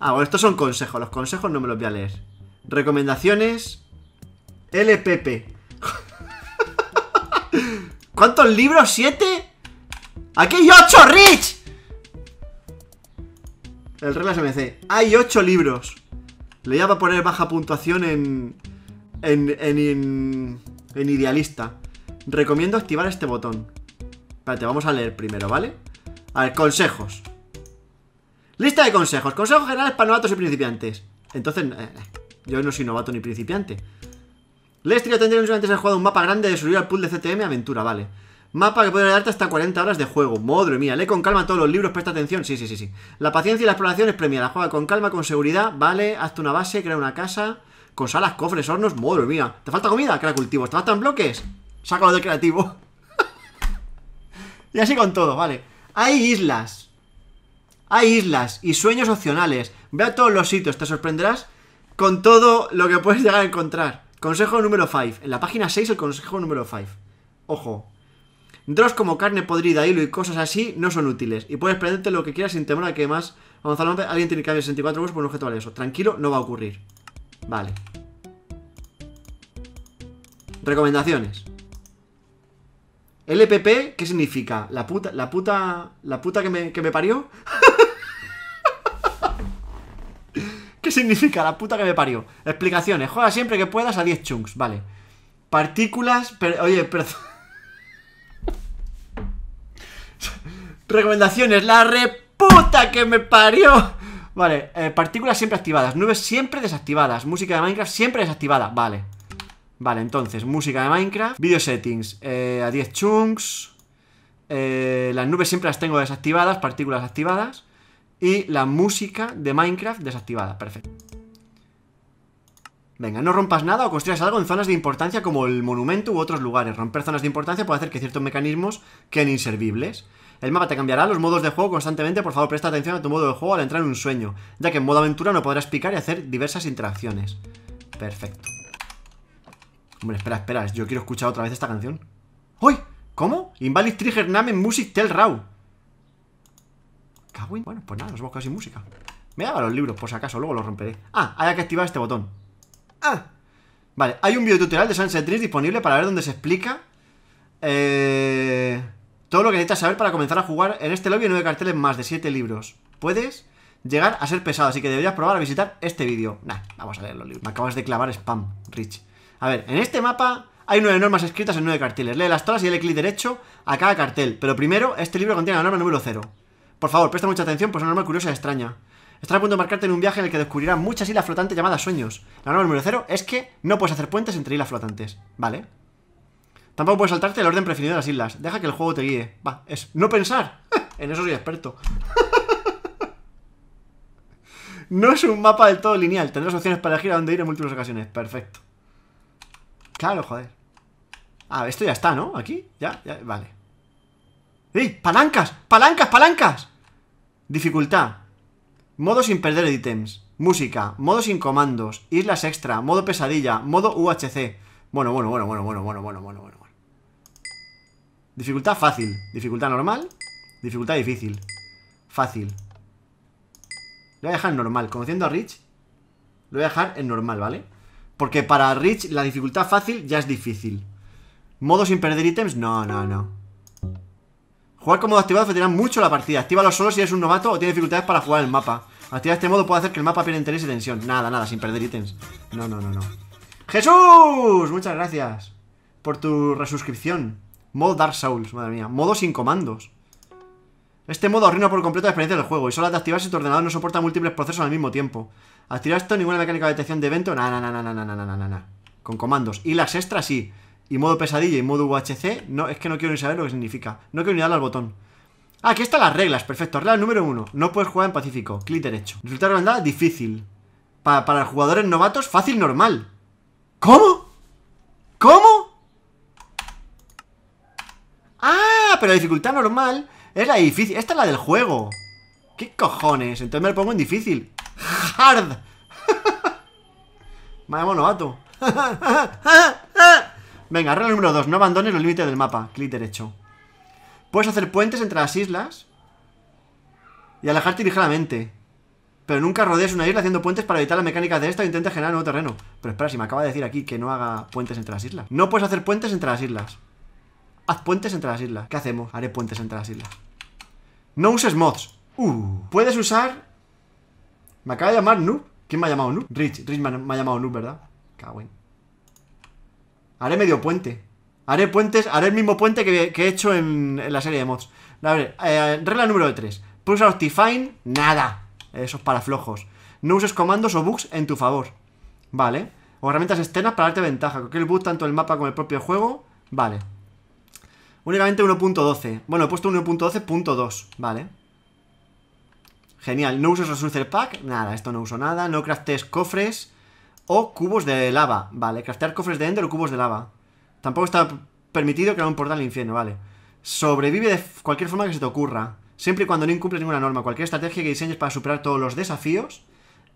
Ah, bueno, estos son consejos. Los consejos no me los voy a leer. Recomendaciones. LPP. ¿Cuántos libros? ¿Siete? ¡Aquí hay ocho, Rich! El Reglas MC. Hay ocho libros. Le para a poner baja puntuación en, en, en, en, en idealista. Recomiendo activar este botón. Espérate, vamos a leer primero, ¿vale? A ver, consejos. Lista de consejos. Consejos generales para novatos y principiantes. Entonces, eh, yo no soy novato ni principiante. Lestrio tendría que antes de jugado un mapa grande de subir al pool de CTM Aventura, vale. Mapa que puede darte hasta 40 horas de juego. Madre mía, lee con calma todos los libros, presta atención. Sí, sí, sí, sí. La paciencia y la exploración es premiada. Juega con calma, con seguridad, vale. Hazte una base, crea una casa. Con salas, cofres, hornos. Madre mía. ¿Te falta comida? Crea cultivos. ¿Te faltan bloques? Sácalo de creativo. y así con todo, vale. Hay islas. Hay islas y sueños opcionales. Ve a todos los sitios, te sorprenderás con todo lo que puedes llegar a encontrar. Consejo número 5. En la página 6 el consejo número 5. Ojo. Dross como carne podrida, hilo y cosas así no son útiles. Y puedes prenderte lo que quieras sin temor a que más Gonzalo alguien tiene que haber 64 euros por un objeto valioso. Tranquilo, no va a ocurrir. Vale. Recomendaciones. LPP, ¿qué significa? La puta, la puta, la puta que me, que me parió. ¿Qué significa la puta que me parió? Explicaciones. Juega siempre que puedas a 10 chunks, vale. Partículas, oye, perdón. Recomendaciones, la reputa que me parió. Vale, eh, partículas siempre activadas, nubes siempre desactivadas, música de Minecraft siempre desactivada, vale. Vale, entonces, música de Minecraft, video settings eh, a 10 chunks, eh, las nubes siempre las tengo desactivadas, partículas activadas, y la música de Minecraft desactivada, perfecto. Venga, no rompas nada o construyas algo en zonas de importancia como el monumento u otros lugares. Romper zonas de importancia puede hacer que ciertos mecanismos queden inservibles. El mapa te cambiará los modos de juego constantemente, por favor presta atención a tu modo de juego al entrar en un sueño, ya que en modo aventura no podrás picar y hacer diversas interacciones. Perfecto. Hombre, espera, espera, yo quiero escuchar otra vez esta canción. ¡Uy! ¿Cómo? Invalid Trigger Name Music Tell Raw. Cagüin Bueno, pues nada, nos hemos quedado sin música. Me daba los libros, por si acaso, luego los romperé. Ah, hay que activar este botón. Ah. Vale, hay un video tutorial de Sunset disponible para ver dónde se explica eh, todo lo que necesitas saber para comenzar a jugar. En este lobby hay 9 carteles más de 7 libros. Puedes llegar a ser pesado, así que deberías probar a visitar este vídeo. Nah, vamos a leer los libros. Me acabas de clavar spam, Rich. A ver, en este mapa hay nueve normas escritas en nueve carteles. Lee las todas y le clic derecho a cada cartel. Pero primero, este libro contiene la norma número cero. Por favor, presta mucha atención, pues es una norma curiosa y extraña. Estará a punto de marcarte en un viaje en el que descubrirás muchas islas flotantes llamadas sueños. La norma número cero es que no puedes hacer puentes entre islas flotantes. Vale. Tampoco puedes saltarte el orden preferido de las islas. Deja que el juego te guíe. Va, es no pensar. en eso soy experto. no es un mapa del todo lineal. Tendrás opciones para elegir a dónde ir en múltiples ocasiones. Perfecto. Claro, joder. Ah, esto ya está, ¿no? Aquí, ya, ya, vale. ¡Ey! ¡Palancas! ¡Palancas, palancas! Dificultad. Modo sin perder ítems. Música. Modo sin comandos. Islas extra. Modo pesadilla. Modo UHC. Bueno, bueno, bueno, bueno, bueno, bueno, bueno, bueno, bueno. Dificultad fácil. Dificultad normal. Dificultad difícil. Fácil. Lo voy a dejar en normal. Conociendo a Rich, lo voy a dejar en normal, ¿vale? Porque para Rich la dificultad fácil ya es difícil. Modo sin perder ítems, no, no, no. Jugar con modo activado afectará mucho la partida. Actívalo solo si eres un novato o tienes dificultades para jugar el mapa. Activar este modo puede hacer que el mapa pierda interés y tensión. Nada, nada, sin perder ítems. No, no, no, no. ¡Jesús! Muchas gracias por tu resuscripción. Modo Dark Souls, madre mía. Modo sin comandos. Este modo arruina por completo la experiencia del juego y solo de activar si tu ordenador no soporta múltiples procesos al mismo tiempo. Activar esto, ninguna mecánica de detección de evento. Na, na, na, na, na, na, na, na, Con comandos. Y las extras sí. Y modo pesadilla y modo UHC. No, es que no quiero ni saber lo que significa. No quiero ni darle al botón. Ah, aquí están las reglas. Perfecto. Regla número uno. No puedes jugar en pacífico. Clic derecho. Resultado de difícil. Pa para jugadores novatos, fácil normal. ¿Cómo? ¿Cómo? Ah, pero la dificultad normal es la difícil. Esta es la del juego. ¿Qué cojones? Entonces me lo pongo en difícil hard. Vamos novato. Venga, regla número 2. No abandones los límites del mapa. Clic derecho. Puedes hacer puentes entre las islas y alejarte ligeramente. Pero nunca rodees una isla haciendo puentes para evitar la mecánica de esta o e intentes generar nuevo terreno. Pero espera, si me acaba de decir aquí que no haga puentes entre las islas. No puedes hacer puentes entre las islas. Haz puentes entre las islas. ¿Qué hacemos? Haré puentes entre las islas. No uses mods. Uh. Puedes usar me acaba de llamar Noob. ¿Quién me ha llamado Noob? Rich. Rich me ha, llamado Noob, ¿verdad? Cagüen. Haré medio puente. Haré puentes. Haré el mismo puente que, he hecho en, la serie de mods. A ver, eh, regla número 3. Pulsa Optifine. Nada. esos es para flojos. No uses comandos o bugs en tu favor. Vale. O herramientas externas para darte ventaja. el bug, tanto el mapa como el propio juego. Vale. Únicamente 1.12. Bueno, he puesto 1.12.2. Vale. Genial, no uses Resourcer Pack, nada, esto no uso nada. No craftes cofres o cubos de lava. Vale, craftear cofres de Ender o cubos de lava. Tampoco está permitido crear un portal al infierno, vale. Sobrevive de cualquier forma que se te ocurra. Siempre y cuando no incumples ninguna norma. Cualquier estrategia que diseñes para superar todos los desafíos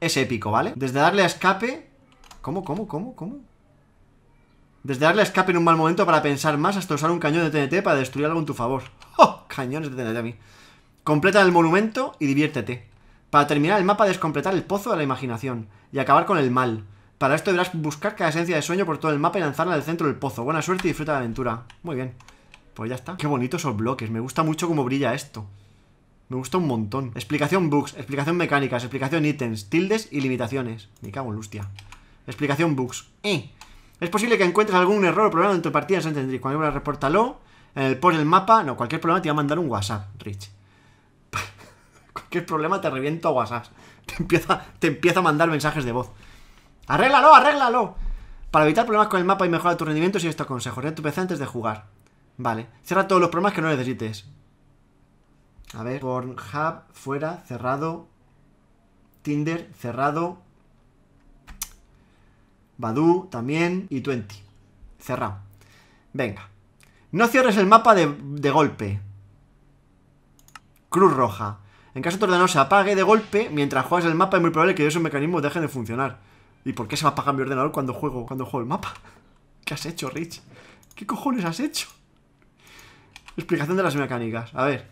es épico, ¿vale? Desde darle a escape... ¿Cómo, cómo, cómo, cómo? Desde darle a escape en un mal momento para pensar más hasta usar un cañón de TNT para destruir algo en tu favor. ¡Oh! Cañones de TNT a mí. Completa el monumento y diviértete. Para terminar el mapa debes completar el pozo de la imaginación y acabar con el mal. Para esto deberás buscar cada esencia de sueño por todo el mapa y lanzarla al centro del pozo. Buena suerte y disfruta de la aventura. Muy bien. Pues ya está. Qué bonitos esos bloques. Me gusta mucho cómo brilla esto. Me gusta un montón. Explicación books, explicación mecánicas, explicación ítems, tildes y limitaciones. Me cago en lustia. Explicación books. Eh. Es posible que encuentres algún error o problema en tu partida en y Cuando reportalo. en el post del mapa. No, cualquier problema te va a mandar un WhatsApp, Rich. ¿Qué problema? Te reviento a WhatsApp. Te empieza, te empieza a mandar mensajes de voz. ¡Arréglalo, arréglalo! Para evitar problemas con el mapa y mejorar tu rendimiento, si esto consejo. Red tu PC antes de jugar. Vale. Cierra todos los problemas que no necesites. A ver. Pornhub, fuera, cerrado. Tinder, cerrado. Badu, también. Y Twenty, Cerrado. Venga. No cierres el mapa de golpe. Cruz roja. En caso de tu ordenador se apague de golpe, mientras juegas el mapa es muy probable que esos mecanismos dejen de funcionar. ¿Y por qué se va a apagar mi ordenador cuando juego, cuando juego el mapa? ¿Qué has hecho, Rich? ¿Qué cojones has hecho? Explicación de las mecánicas. A ver.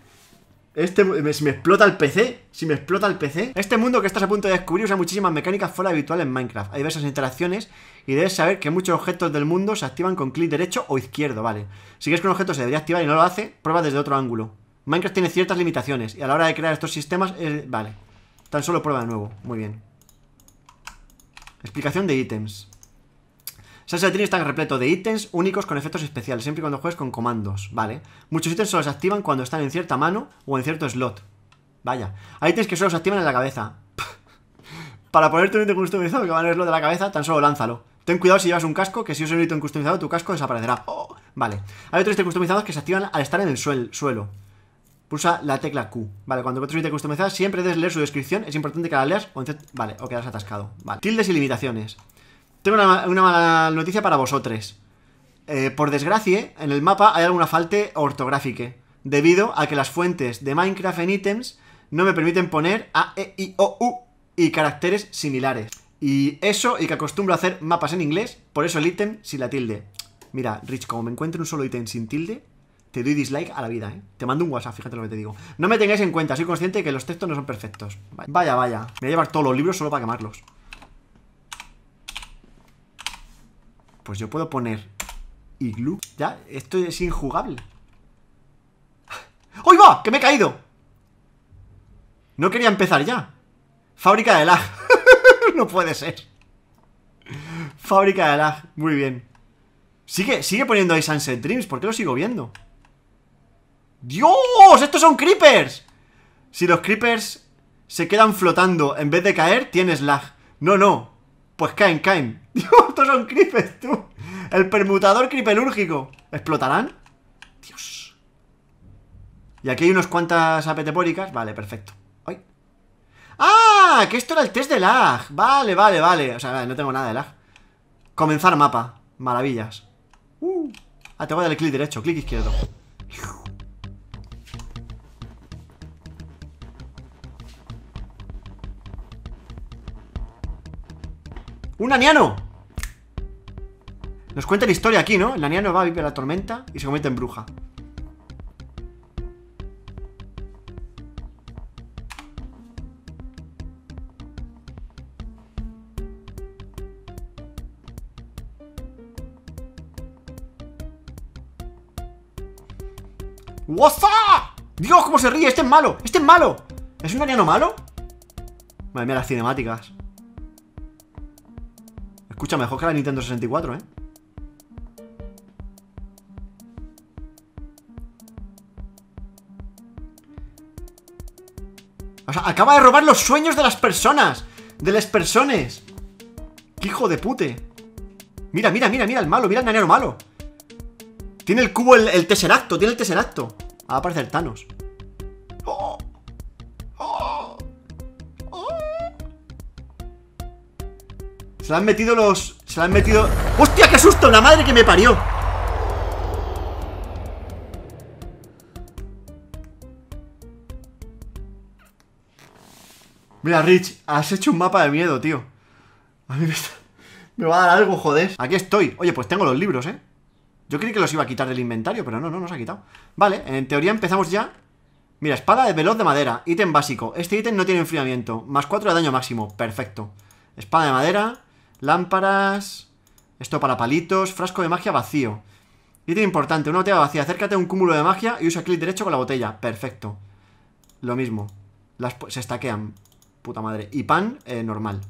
Este, si me explota el PC, si me explota el PC Este mundo que estás a punto de descubrir usa muchísimas mecánicas fuera habitual en Minecraft Hay diversas interacciones y debes saber que muchos objetos del mundo se activan con clic derecho o izquierdo, vale Si quieres que un objeto se debería activar y no lo hace, prueba desde otro ángulo Minecraft tiene ciertas limitaciones y a la hora de crear estos sistemas, eh, vale. Tan solo prueba de nuevo, muy bien. Explicación de ítems. Salsa de está repleto de ítems únicos con efectos especiales, siempre cuando juegues con comandos, ¿vale? Muchos ítems solo se activan cuando están en cierta mano o en cierto slot. Vaya. Hay ítems que solo se activan en la cabeza. Para ponerte un ítem customizado que va a el de la cabeza, tan solo lánzalo. Ten cuidado si llevas un casco, que si usas un ítem customizado, tu casco desaparecerá. Oh, vale. Hay otros ítems customizados que se activan al estar en el suelo. Pulsa la tecla Q. Vale, cuando encuentres un ítem siempre debes leer su descripción. Es importante que la leas o Vale, o quedas atascado. Vale. Tildes y limitaciones. Tengo una, mala noticia para vosotros. Eh, por desgracia, en el mapa hay alguna falta ortográfica, debido a que las fuentes de Minecraft en ítems no me permiten poner A, E, I, O, U y caracteres similares. Y eso, y que acostumbro a hacer mapas en inglés, por eso el ítem sin la tilde. Mira, Rich, como me encuentro un solo ítem sin tilde, te doy dislike a la vida, ¿eh? Te mando un WhatsApp, fíjate lo que te digo. No me tengáis en cuenta, soy consciente de que los textos no son perfectos. Vaya, vaya. Me voy a llevar todos los libros solo para quemarlos. Pues yo puedo poner Igloo. Ya, esto es injugable. ¡Hoy ¡Oh, va! ¡Que me he caído! No quería empezar ya. Fábrica de lag. no puede ser. Fábrica de lag. Muy bien. Sigue, sigue poniendo ahí Sunset Dreams. ¿Por qué lo sigo viendo? ¡Dios! ¡Estos son creepers! Si los creepers se quedan flotando en vez de caer, tienes lag. No, no. Pues caen, caen. Dios, estos son creepers, tú. El permutador criperúrgico. ¿Explotarán? Dios. Y aquí hay unos cuantas apetepóricas. Vale, perfecto. ¡Ay! ¡Ah! Que esto era el test de lag. Vale, vale, vale. O sea, no tengo nada de lag. Comenzar mapa. Maravillas. Uh. Ah, tengo que darle clic derecho, clic izquierdo. ¡Un aniano! Nos cuenta la historia aquí, ¿no? El aniano va a vivir la tormenta y se convierte en bruja. ¡What's Dios, cómo se ríe, este es malo, este es malo ¿Es un aniano malo? Madre mía, las cinemáticas mucho mejor que la Nintendo 64, ¿eh? O sea, acaba de robar los sueños de las personas. De las personas. ¡Qué hijo de pute! Mira, mira, mira, mira el malo, mira el nanero malo. Tiene el cubo, el, el tiene el teseracto. Va a aparecer Thanos. Se la han metido los... Se la han metido... ¡Hostia, qué susto! ¡La madre que me parió! Mira, Rich, has hecho un mapa de miedo, tío A mí me, me va a dar algo, joder Aquí estoy Oye, pues tengo los libros, ¿eh? Yo creí que los iba a quitar del inventario, pero no, no, nos ha quitado Vale, en teoría empezamos ya Mira, espada de veloz de madera, ítem básico Este ítem no tiene enfriamiento, más 4 de daño máximo Perfecto, espada de madera Lámparas. Esto para palitos. Frasco de magia vacío. de importante, una botella vacía. Acércate a un cúmulo de magia y usa clic derecho con la botella. Perfecto. Lo mismo. Las, se estaquean. Puta madre. Y pan, eh, normal.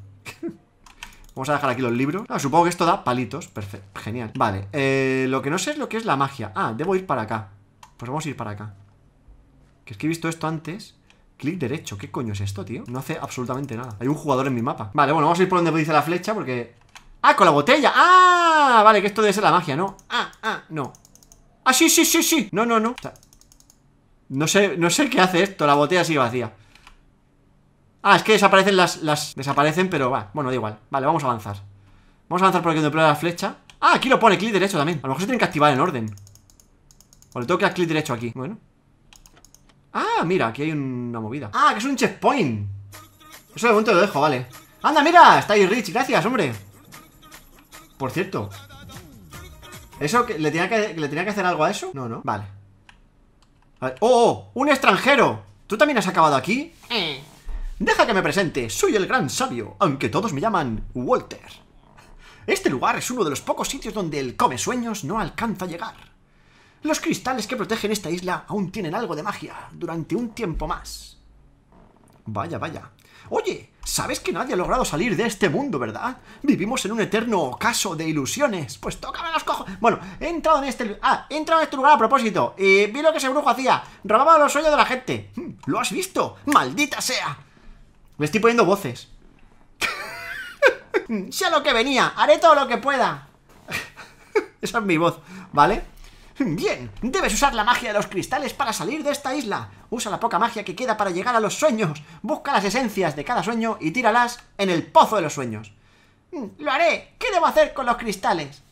Vamos a dejar aquí los libros. Ah, supongo que esto da palitos. Perfecto. Genial. Vale. Eh, lo que no sé es lo que es la magia. Ah, debo ir para acá. Pues vamos a ir para acá. Que es que he visto esto antes. Clic derecho, ¿qué coño es esto, tío? No hace absolutamente nada Hay un jugador en mi mapa Vale, bueno, vamos a ir por donde dice la flecha porque... ¡Ah, con la botella! ¡Ah! Vale, que esto debe ser la magia, ¿no? ¡Ah, ah, no! ¡Ah, sí, sí, sí, sí! No, no, no No sé, no sé qué hace esto La botella sigue vacía Ah, es que desaparecen las... las desaparecen, pero va, bueno, da igual Vale, vamos a avanzar Vamos a avanzar por aquí donde pone la flecha Ah, aquí lo pone, clic derecho también A lo mejor se tienen que activar en orden O le tengo que dar clic derecho aquí Bueno Ah, mira, aquí hay una movida. Ah, que es un checkpoint. Eso de momento lo dejo, vale. ¡Anda, mira! Está ahí Rich, gracias, hombre. Por cierto. ¿Eso que le, tenía que, le tenía que hacer algo a eso? No, no. Vale. ¡Oh, oh! ¡Un extranjero! ¿Tú también has acabado aquí? Deja que me presente. Soy el gran sabio, aunque todos me llaman Walter. Este lugar es uno de los pocos sitios donde el come sueños no alcanza a llegar. Los cristales que protegen esta isla aún tienen algo de magia durante un tiempo más. Vaya, vaya. Oye, ¿sabes que nadie ha logrado salir de este mundo, verdad? Vivimos en un eterno ocaso de ilusiones. Pues tócame los cojos. Bueno, he entrado en este... Ah, en este lugar a propósito. Y vi lo que ese brujo hacía. Robaba los sueños de la gente. Hmm, ¿Lo has visto? ¡Maldita sea! Me estoy poniendo voces. sea hmm, lo que venía. Haré todo lo que pueda. Esa es mi voz, ¿vale? Bien, debes usar la magia de los cristales para salir de esta isla. Usa la poca magia que queda para llegar a los sueños. Busca las esencias de cada sueño y tíralas en el pozo de los sueños. Mm, lo haré. ¿Qué debo hacer con los cristales?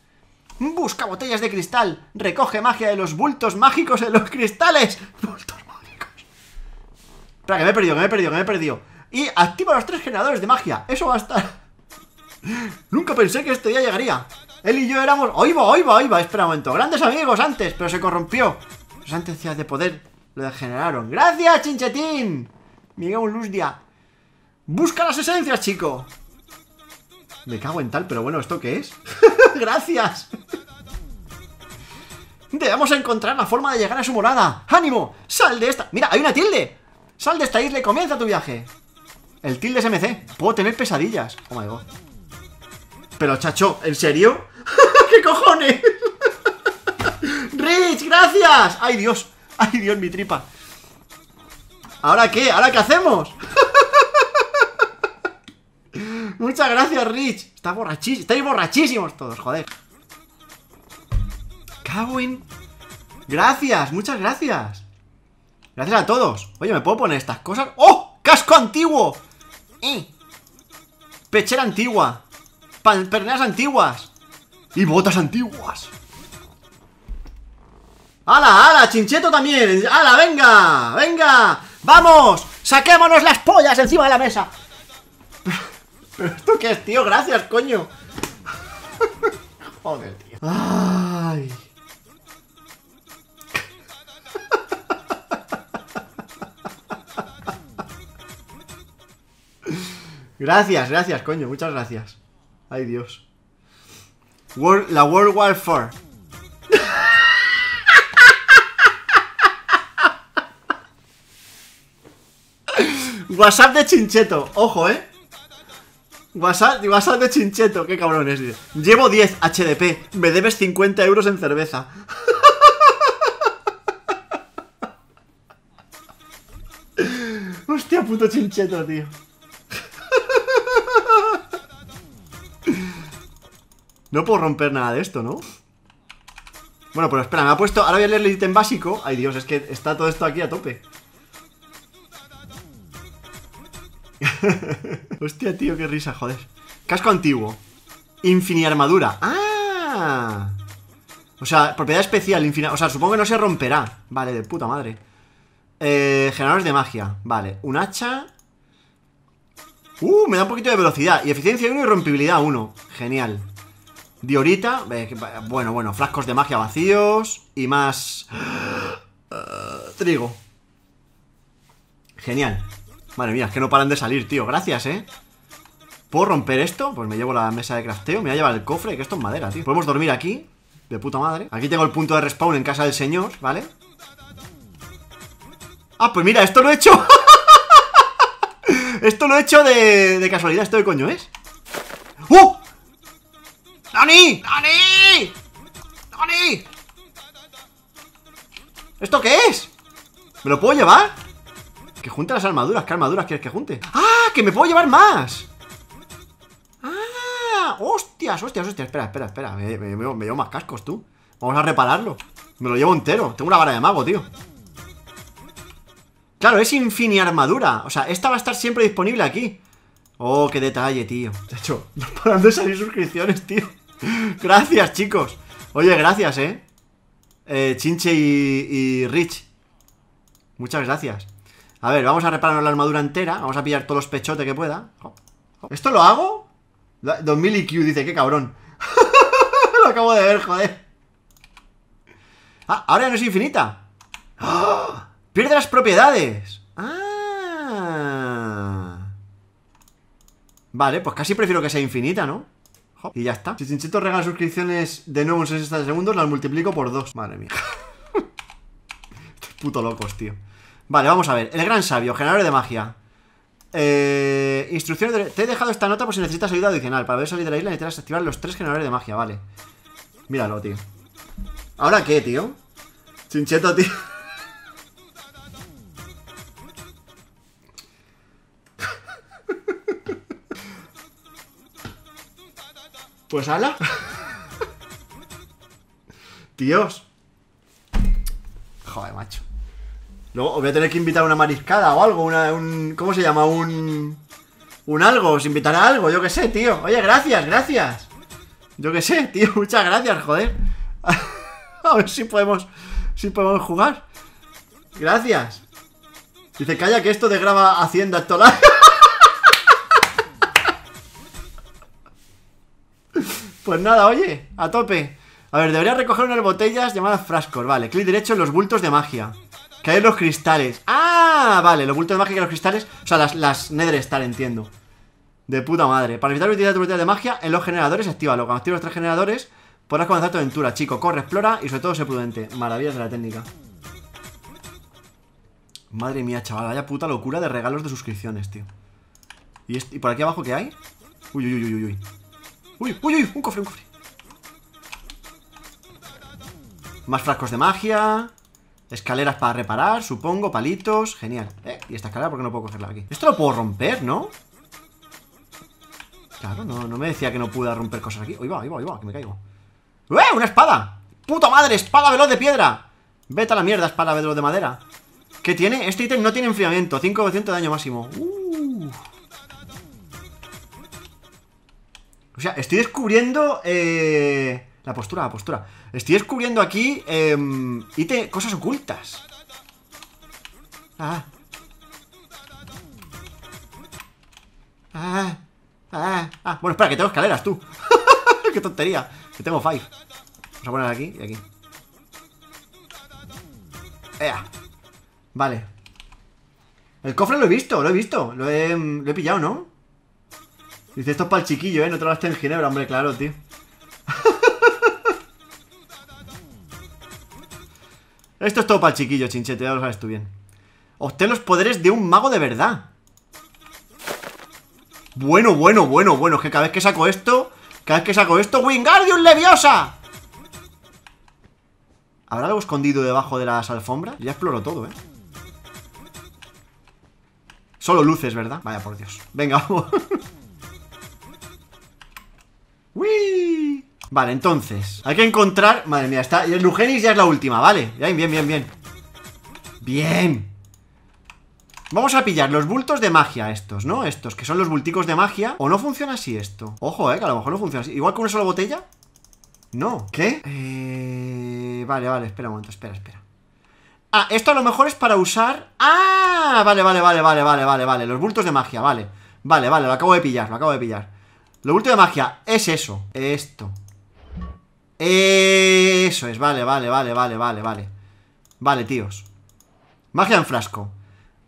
Busca botellas de cristal. Recoge magia de los bultos mágicos de los cristales. Bultos mágicos. Espera, que me he perdido, que me he perdido, que me he perdido. Y activa los tres generadores de magia. Eso va a estar... Nunca pensé que esto día llegaría. Él y yo éramos... ¡Oiva, va, oiva, oiva! Espera un momento. Grandes amigos antes, pero se corrompió. Sus de poder lo degeneraron. ¡Gracias, Chinchetín! Miguel día. ¡Busca las esencias, chico! Me cago en tal, pero bueno, ¿esto qué es? ¡Gracias! Debemos encontrar la forma de llegar a su morada. ¡Ánimo! ¡Sal de esta! ¡Mira, hay una tilde! ¡Sal de esta isla y comienza tu viaje! El tilde es MC. Puedo tener pesadillas. Oh my god. Pero chacho, ¿en serio? ¿Qué cojones? Rich, gracias. Ay, Dios. Ay, Dios, mi tripa. ¿Ahora qué? ¿Ahora qué hacemos? Muchas gracias, Rich. Está Estáis borrachísimos todos, joder. en. Gracias, muchas gracias. Gracias a todos. Oye, ¿me puedo poner estas cosas? ¡Oh! ¡Casco antiguo! ¡Eh! Pechera antigua. antiguas. Y botas antiguas. ¡Hala, hala! ¡Chincheto también! ¡Hala, venga! ¡Venga! ¡Vamos! ¡Saquémonos las pollas encima de la mesa! ¿Pero esto qué es, tío? Gracias, coño. Joder, tío. Ay. Gracias, gracias, coño, muchas gracias. Ay, Dios. World, la World War 4. WhatsApp de Chincheto, ojo, eh. WhatsApp, WhatsApp de Chincheto, qué cabrón es, Llevo 10 HDP, me debes 50 euros en cerveza. Hostia, puto Chincheto, tío. No puedo romper nada de esto, ¿no? Bueno, pero espera, me ha puesto... Ahora voy a leer el ítem básico. Ay, Dios, es que está todo esto aquí a tope. Hostia, tío, qué risa, joder. Casco antiguo. Infiniarmadura. armadura. ¡Ah! O sea, propiedad especial, O sea, supongo que no se romperá. Vale, de puta madre. Eh, generadores de magia. Vale, un hacha. Uh, me da un poquito de velocidad. Y eficiencia 1 y rompibilidad 1. Genial. Diorita, eh, bueno, bueno, frascos de magia vacíos y más eh, trigo. Genial. Madre mía, es que no paran de salir, tío. Gracias, ¿eh? ¿Puedo romper esto? Pues me llevo la mesa de crafteo, me voy a llevar el cofre, que esto es madera, tío. Podemos dormir aquí, de puta madre. Aquí tengo el punto de respawn en casa del señor, ¿vale? Ah, pues mira, esto lo he hecho. esto lo he hecho de, casualidad. ¿Esto de coño es? ¡Uh! ¡Nani! ¡Nani! ¿Esto qué es? ¿Me lo puedo llevar? Que junte las armaduras. ¿Qué armaduras quieres que junte? ¡Ah! ¡Que me puedo llevar más! ¡Ah! ¡Hostias, hostias, hostias! Espera, espera, espera. Me, me, llevo más cascos, tú. Vamos a repararlo. Me lo llevo entero. Tengo una vara de mago, tío. Claro, es infini armadura. O sea, esta va a estar siempre disponible aquí. Oh, qué detalle, tío. De hecho, parando de salir suscripciones, tío. gracias, chicos. Oye, gracias, ¿eh? eh Chinche y, Rich. Muchas gracias. A ver, vamos a reparar la armadura entera. Vamos a pillar todos los pechotes que pueda. ¿Esto lo hago? 2000 IQ, dice, qué cabrón. lo acabo de ver, joder. Ah, ahora no es infinita. Pierde las propiedades. Ah. Vale, pues casi prefiero que sea infinita, ¿no? Y ya está. Si Chinchito regala suscripciones de nuevo en 60 segundos, las multiplico por dos. Madre mía. Estos puto locos, tío. Vale, vamos a ver. El gran sabio, generador de magia. Eh, instrucciones de... Te he dejado esta nota por si necesitas ayuda adicional. Para ver salir de la isla necesitas activar los tres generadores de magia, vale. Míralo, tío. ¿Ahora qué, tío? Chincheto, tío. Pues ala. Tíos. Joder, macho. Luego voy a tener que invitar una mariscada o algo, una, un... ¿Cómo se llama? Un... Un algo, os invitará algo, yo qué sé, tío. Oye, gracias, gracias. Yo qué sé, tío, muchas gracias, joder. a ver si podemos... Si podemos jugar. Gracias. Dice, calla que esto graba Hacienda actual. Pues nada, oye, a tope. A ver, debería recoger unas botellas llamadas frascos. Vale, clic derecho en los bultos de magia. Que hay los cristales. ¡Ah! Vale, los bultos de magia y los cristales. O sea, las, las Nedrestar, entiendo. De puta madre. Para evitar de tu botella de magia, en los generadores, activa Cuando activa los tres generadores, podrás comenzar tu aventura, chico. Corre, explora y sobre todo sé prudente. Maravillas de la técnica. Madre mía, chaval, vaya puta locura de regalos de suscripciones, tío. ¿Y, este, y por aquí abajo qué hay? Uy, uy, uy, uy, uy. ¡Uy, uy, uy! Un cofre, un cofre. Más frascos de magia. Escaleras para reparar, supongo, palitos. Genial. Eh, y esta escalera, ¿por qué no puedo cogerla aquí? Esto lo puedo romper, ¿no? Claro, no, no me decía que no pude romper cosas aquí. ¡Uy, va, ahí va, va, que me caigo. ¡Eh! ¡Una espada! ¡Puta madre! ¡Espada veloz de piedra! Vete a la mierda, espada veloz de madera. ¿Qué tiene? Este ítem no tiene enfriamiento. 5% de daño máximo. Uh. O sea, estoy descubriendo... Eh, la postura, la postura. Estoy descubriendo aquí... Eh, cosas ocultas. Ah. Ah. ah. ah. Bueno, espera, que tengo escaleras, tú. Qué tontería. Que tengo five. Vamos a poner aquí y aquí. Ea. Vale. El cofre lo he visto, lo he visto. lo he pillado, ¿no? Dice, esto es para el chiquillo, ¿eh? No Trabaste en Ginebra, hombre, claro, tío. Esto es todo para el chiquillo, chinchete, ya lo sabes tú bien. Obtén los poderes de un mago de verdad. Bueno, bueno, bueno, bueno. Es que cada vez que saco esto... Cada vez que saco esto... ¡Wingardium Leviosa! ¿Habrá algo escondido debajo de las alfombras? Ya exploro todo, ¿eh? Solo luces, ¿verdad? Vaya, por Dios. Venga, vamos. ¡Wii! Vale, entonces, hay que encontrar... Madre mía, está... el Lugenis ya es la última, vale. Bien, bien, bien, bien. Bien. Vamos a pillar los bultos de magia estos, ¿no? Estos, que son los bulticos de magia. ¿O no funciona así esto? Ojo, eh, que a lo mejor no funciona así. Igual con una sola botella. No. ¿Qué? Eh... Vale, vale, espera un momento, espera, espera. Ah, esto a lo mejor es para usar... ¡Ah! Vale, vale, vale, vale, vale, vale, vale. Los bultos de magia, vale. Vale, vale, lo acabo de pillar, lo acabo de pillar. Lo último de magia es eso. Esto. Eso es, vale, vale, vale, vale, vale, vale. Vale, tíos. Magia en frasco.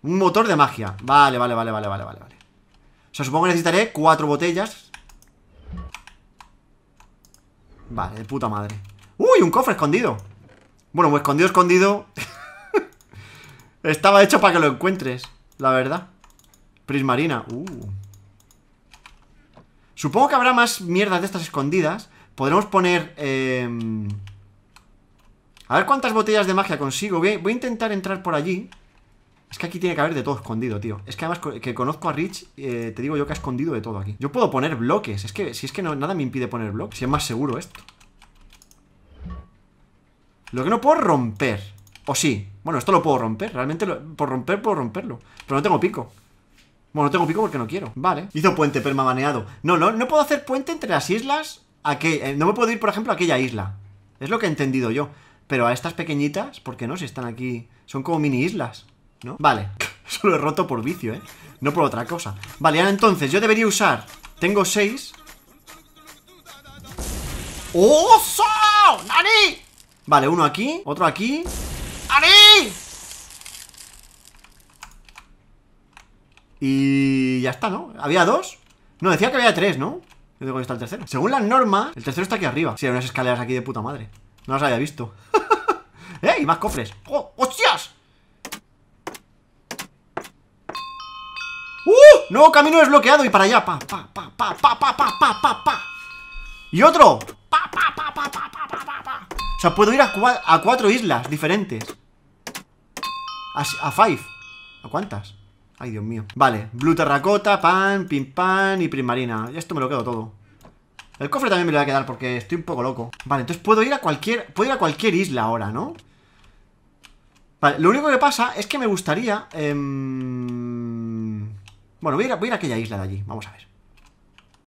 Un motor de magia. Vale, vale, vale, vale, vale, vale, vale. O sea, supongo que necesitaré cuatro botellas. Vale, de puta madre. ¡Uy! Un cofre escondido. Bueno, pues escondido, escondido. Estaba hecho para que lo encuentres, la verdad. Prismarina. Uh. Supongo que habrá más mierdas de estas escondidas. Podremos poner... Em, a ver cuántas botellas de magia consigo. Voy a, intentar entrar por allí. Es que aquí tiene que haber de todo escondido, tío. Es que además que conozco a Rich, eh, te digo yo que ha escondido de todo aquí. Yo puedo poner bloques. Es que si es que no, nada me impide poner bloques. Si es más seguro esto. Lo que no puedo romper. O sí. Bueno, esto lo puedo romper. Realmente por romper puedo romperlo. Pero no tengo pico. Bueno, no tengo pico porque no quiero. Vale. Hizo puente permabaneado. No, no, no puedo hacer puente entre las islas. a eh, no me puedo ir, por ejemplo, a aquella isla. Es lo que he entendido yo. Pero a estas pequeñitas, ¿por qué no? Si están aquí. Son como mini islas, ¿no? Vale. Solo he roto por vicio, ¿eh? No por otra cosa. Vale, ahora entonces, yo debería usar. Tengo seis. so ¡Nani! Vale, uno aquí, otro aquí. ¡Nani! Y ya está, ¿no? Había dos. No, decía que había tres, ¿no? Yo digo, está el tercero. Según las normas, el tercero está aquí arriba. Sí, hay unas escaleras aquí de puta madre. No las había visto. ¡Eh! Y más cofres. ¡Oh! ¡Hostias! ¡Uh! Nuevo camino desbloqueado y para allá. Pa, pa, pa, pa, pa, pa, pa, pa, pa, pa. Y otro. Pa, pa, pa, pa, pa, pa, pa, pa, O sea, puedo ir a, a cuatro islas diferentes. A, a five. ¿A cuántas? Ay, Dios mío. Vale, blue terracota, pan, pim pan y primarina. Esto me lo quedo todo. El cofre también me lo voy a quedar porque estoy un poco loco. Vale, entonces puedo ir a cualquier, puedo ir a cualquier isla ahora, ¿no? Vale, lo único que pasa es que me gustaría... Em, bueno, voy a ir a aquella isla de allí. Vamos a ver.